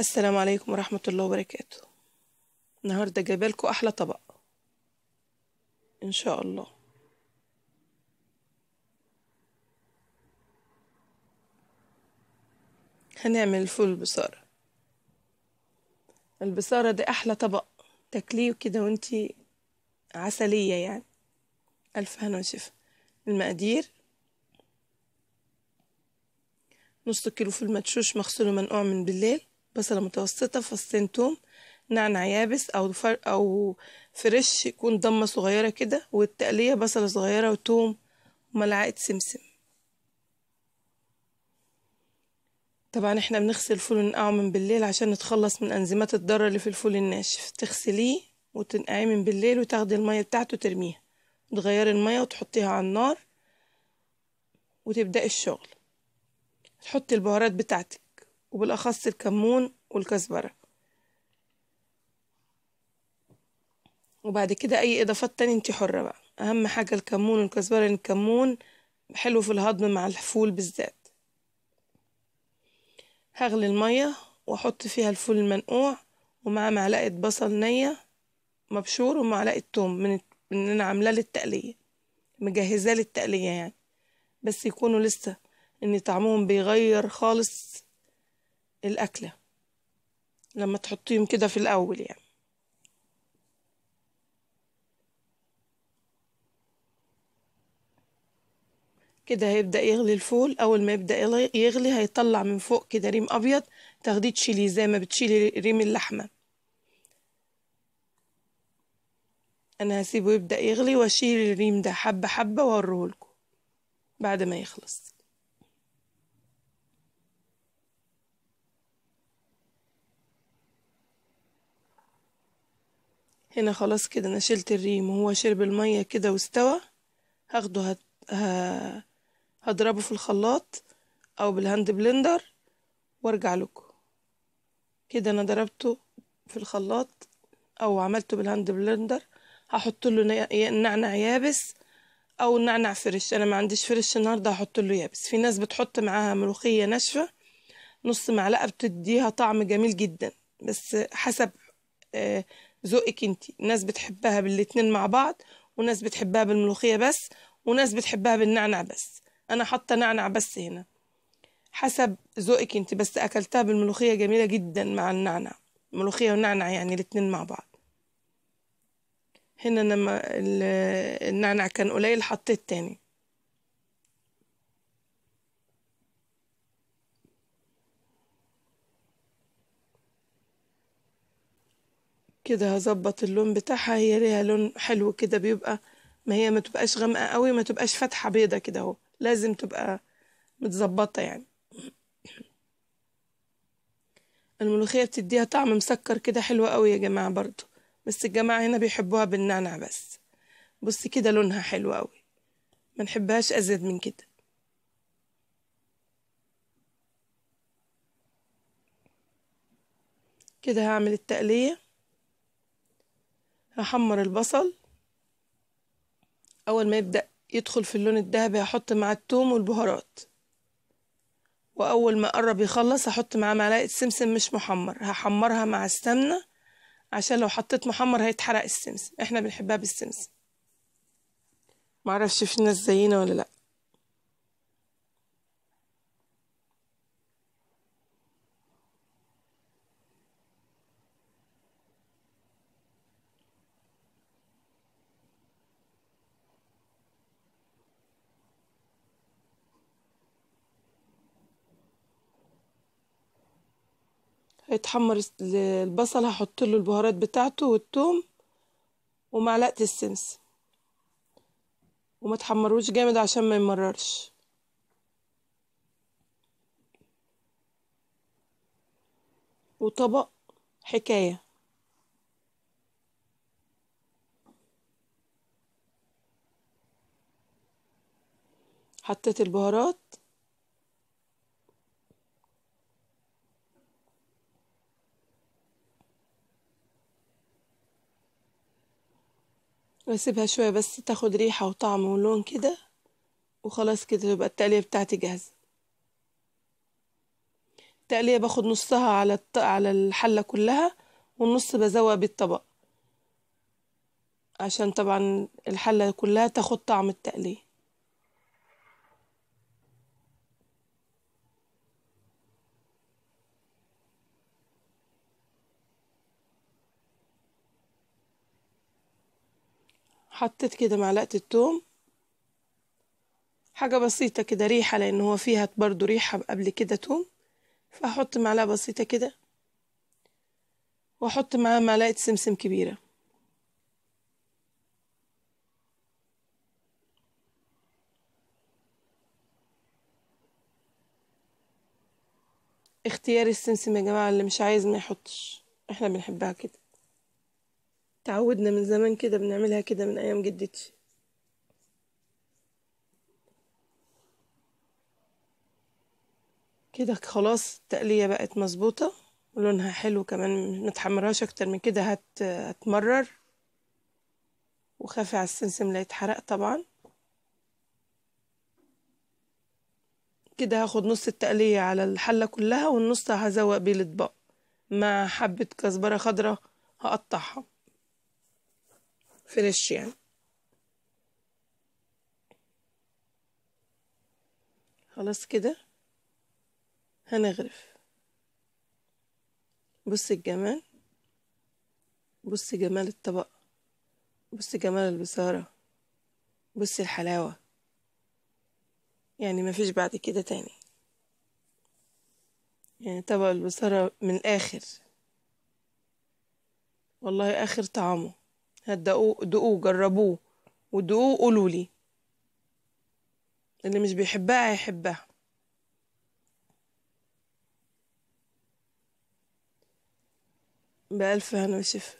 السلام عليكم ورحمة الله وبركاته النهاردة جايبالكوا أحلى طبق إن شاء الله هنعمل الفول بصارة البصارة دي أحلى طبق تاكليه كده وانتي عسلية يعني ألف هنا وشفا المقادير نص كيلو فول مدشوش مغسول ومنقوع من بالليل بصلة متوسطة فصين توم نعنع يابس أو فر أو فريش يكون ضمة صغيرة كده والتقلية بصلة صغيرة وتوم وملعقة سمسم طبعا احنا بنغسل الفول ونقعه من بالليل عشان نتخلص من أنزيمات الضارة اللي في الفول الناشف تغسليه وتنقعيه من بالليل وتاخدي المية بتاعته ترميها تغيري المية وتحطيها على النار وتبدأي الشغل تحطي البهارات بتاعتك وبالأخص الكمون والكزبرة وبعد كده أي إضافات تانية انت حرة بقى أهم حاجة الكمون والكزبرة لأن الكمون حلو في الهضم مع الفول بالذات هغلي المية وأحط فيها الفول المنقوع ومع معلقة بصل نية مبشور ومعلقة توم من اللي أنا عاملاه للتقلية مجهزاه للتقلية يعني بس يكونوا لسه ان طعمهم بيغير خالص الأكلة لما تحطيهم كده في الأول يعني كده هيبدأ يغلي الفول أول ما يبدأ يغلي هيطلع من فوق كده ريم أبيض تاخديه تشيليه زي ما بتشيلي ريم اللحمة أنا هسيبه يبدأ يغلي وأشيل الريم ده حبة حبة وأوريهولكوا بعد ما يخلص هنا خلاص كده انا شلت الريم وهو شرب المية كده واستوى هاخده هت... ه... هضربه في الخلاط او بالهاند بلندر وارجع لكم كده انا ضربته في الخلاط او عملته بالهاند بلندر هحط له نعنع يابس او نعنع فريش انا ما عنديش فريش النهارده هحط له يابس في ناس بتحط معاها ملوخيه ناشفه نص معلقه بتديها طعم جميل جدا بس حسب آه، ذوقك انت ناس بتحبها بالاتنين مع بعض وناس بتحبها بالملوخية بس وناس بتحبها بالنعنع بس انا حاطة نعنع بس هنا حسب ذوقك انت بس اكلتها بالملوخية جميلة جدا مع النعنع ملوخية ونعنع يعني الاتنين مع بعض هنا لما النعنع كان قليل حطيت تاني كده هظبط اللون بتاعها هي ليها لون حلو كده بيبقى ما هي ما تبقاش غامقه قوي ما تبقاش فاتحه بيضه كده اهو لازم تبقى متظبطه يعني الملوخيه بتديها طعم مسكر كده حلو قوي يا جماعه برضو بس الجماعه هنا بيحبوها بالنعنع بس بصي كده لونها حلو قوي ما نحبهاش ازيد من كده كده هعمل التقليه احمر البصل أول ما يبدأ يدخل في اللون الذهبي هحط معاه التوم والبهارات وأول ما قرب يخلص هحط معاه معلقة سمسم مش محمر هحمرها مع السمنة عشان لو حطيت محمر هيتحرق السمسم احنا بنحبها بالسمسم معرفش في ناس زينا ولا لأ اتحمر البصل هحط له البهارات بتاعته والثوم ومعلقه السمسم وما تحمروش جامد عشان ما يمررش وطبق حكايه حطيت البهارات واسيبها شوية بس تاخد ريحة وطعم ولون كده وخلاص كده تبقى التقلية بتاعتي جاهزة التقلية باخد نصها على الط... على الحلة كلها والنص بزوق بيه الطبق عشان طبعا الحلة كلها تاخد طعم التقلية حطيت كده معلقة التوم حاجة بسيطة كده ريحة لأن هو فيها برضو ريحة قبل كده توم فأحط معلقة بسيطة كده وأحط معاها معلقة سمسم كبيرة اختيار السمسم يا جماعة اللي مش عايز ما يحطش احنا بنحبها كده تعودنا من زمان كده بنعملها كده من ايام جدتي كده خلاص التقلية بقت مظبوطة ولونها حلو كمان متحمراش اكتر من كده هت... هتمرر وخافي على السمسم لا يتحرق طبعا كده هاخد نص التقلية على الحلة كلها والنص هزوق بيه الاطباق مع حبة كزبرة خضراء هقطعها فريش يعني خلاص كده هنغرف بص الجمال بص جمال الطبق بص جمال البصارة بص الحلاوة يعني مفيش بعد كده تاني يعني طبق البصارة من الآخر والله آخر طعامه هتدقوه جربوه ودقوه قولوا لي اللي مش بيحبها هيحبها بألف هنا وشفا